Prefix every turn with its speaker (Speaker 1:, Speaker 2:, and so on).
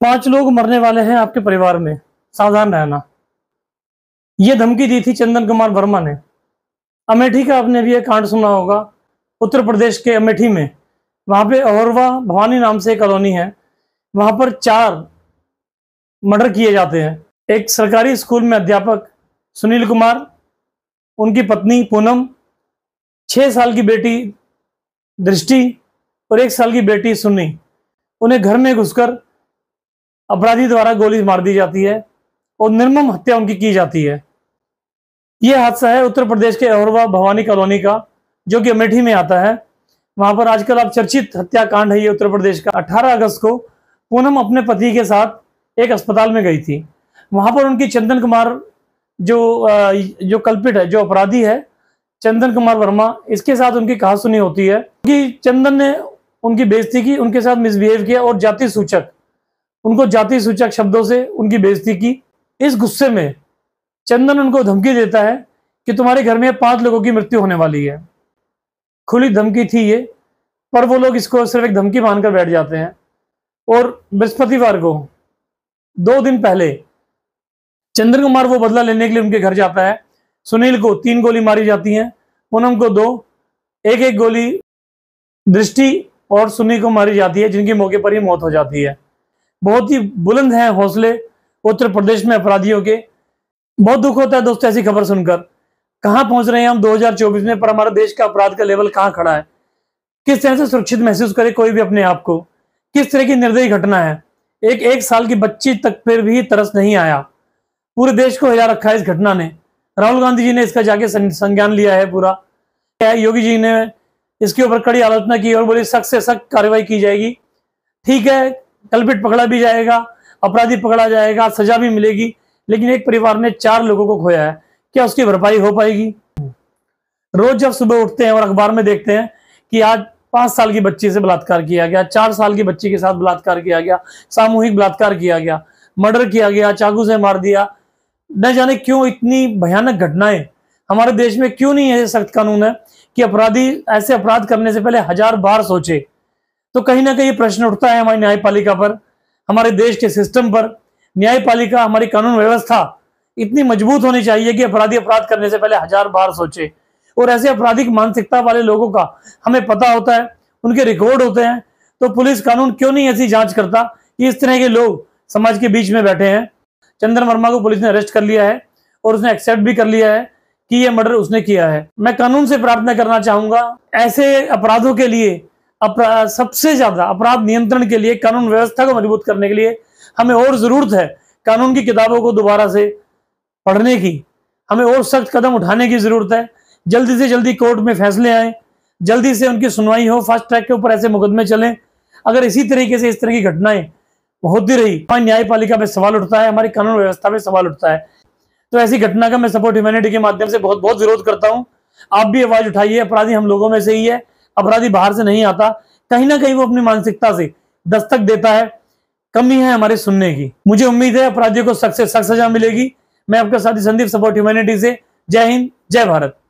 Speaker 1: पांच लोग मरने वाले हैं आपके परिवार में सावधान रहना ये धमकी दी थी चंदन कुमार वर्मा ने अमेठी का आपने भी एक कांड सुना होगा उत्तर प्रदेश के अमेठी में वहां पे औरवा भवानी नाम से कॉलोनी है वहां पर चार मर्डर किए जाते हैं एक सरकारी स्कूल में अध्यापक सुनील कुमार उनकी पत्नी पूनम छः साल की बेटी दृष्टि और एक साल की बेटी सुन्नी उन्हें घर में घुसकर अपराधी द्वारा गोली मार दी जाती है और निर्मम हत्या उनकी की जाती है ये हादसा है उत्तर प्रदेश के अहरवा भवानी कॉलोनी का जो कि अमेठी में आता है वहां पर आजकल आप चर्चित हत्याकांड है ये उत्तर प्रदेश का 18 अगस्त को पूनम अपने पति के साथ एक अस्पताल में गई थी वहां पर उनकी चंदन कुमार जो जो कल्पित है जो अपराधी है चंदन कुमार वर्मा इसके साथ उनकी कहा सुनी होती है कि चंदन ने उनकी बेजती की उनके साथ मिसबिहेव किया और जाति सूचक उनको जाति सूचक शब्दों से उनकी बेइज्जती की इस गुस्से में चंदन उनको धमकी देता है कि तुम्हारे घर में पांच लोगों की मृत्यु होने वाली है खुली धमकी थी ये पर वो लोग इसको सिर्फ एक धमकी मानकर बैठ जाते हैं और बृहस्पतिवार को दो दिन पहले चंद्र कुमार वो बदला लेने के लिए उनके घर जाता है सुनील को तीन गोली मारी जाती हैं पूनम को दो एक एक गोली दृष्टि और सुनील को मारी जाती है जिनकी मौके पर ही मौत हो जाती है बहुत ही बुलंद हैं हौसले उत्तर प्रदेश में अपराधियों के बहुत दुख होता है दोस्तों ऐसी खबर सुनकर कहाँ पहुंच रहे हैं हम 2024 में पर हमारे देश का अपराध का लेवल कहाँ खड़ा है किस तरह से सुरक्षित महसूस करे कोई भी अपने आप को किस तरह की निर्दयी घटना है एक एक साल की बच्ची तक फिर भी तरस नहीं आया पूरे देश को हिला रखा है इस घटना ने राहुल गांधी जी ने इसका जाके संज्ञान लिया है पूरा क्या योगी जी ने इसके ऊपर कड़ी आलोचना की और बोली सख्त से सख्त कार्रवाई की जाएगी ठीक है कल्पिट पकड़ा भी जाएगा अपराधी पकड़ा जाएगा सजा भी मिलेगी लेकिन एक परिवार ने चार लोगों को खोया है क्या उसकी भरपाई हो पाएगी रोज जब सुबह उठते हैं और अखबार में देखते हैं कि आज पांच साल की बच्ची से बलात्कार किया गया चार साल की बच्ची के साथ बलात्कार किया गया सामूहिक बलात्कार किया गया मर्डर किया गया चाकू से मार दिया न जाने क्यों इतनी भयानक घटनाएं हमारे देश में क्यों नहीं है सख्त कानून है कि अपराधी ऐसे अपराध करने से पहले हजार बार सोचे तो कहीं ना कहीं प्रश्न उठता है हमारी न्यायपालिका पर हमारे देश के सिस्टम पर न्यायपालिका हमारी कानून व्यवस्था इतनी मजबूत होनी चाहिए कि अपराधी अपराध करने से पहले हजार बार सोचे और ऐसे अपराधिक मानसिकता वाले लोगों का हमें पता होता है उनके रिकॉर्ड होते हैं तो पुलिस कानून क्यों नहीं ऐसी जांच करता कि इस तरह के लोग समाज के बीच में बैठे हैं चंद्र वर्मा को पुलिस ने अरेस्ट कर लिया है और उसने एक्सेप्ट भी कर लिया है कि यह मर्डर उसने किया है मैं कानून से प्रार्थना करना चाहूंगा ऐसे अपराधों के लिए सबसे ज्यादा अपराध नियंत्रण के लिए कानून व्यवस्था को मजबूत करने के लिए हमें और जरूरत है कानून की किताबों को दोबारा से पढ़ने की हमें और सख्त कदम उठाने की जरूरत है जल्दी से जल्दी कोर्ट में फैसले आए जल्दी से उनकी सुनवाई हो फास्ट ट्रैक के ऊपर ऐसे मुकदमे चलें अगर इसी तरीके से इस तरह की घटनाएं होती रही हमारी तो न्यायपालिका में सवाल उठता है हमारी कानून व्यवस्था में सवाल उठता है तो ऐसी घटना का मैं सपोर्ट ह्यूमैनिटी के माध्यम से बहुत बहुत विरोध करता हूँ आप भी आवाज उठाइए अपराधी हम लोगों में से ही है अपराधी बाहर से नहीं आता कहीं ना कहीं वो अपनी मानसिकता से दस्तक देता है कमी है हमारे सुनने की मुझे उम्मीद है अपराधियों को सख्त से सख्त सजा मिलेगी मैं आपके साथी संदीप सपोर्ट ह्यूमैनिटी से जय हिंद जय भारत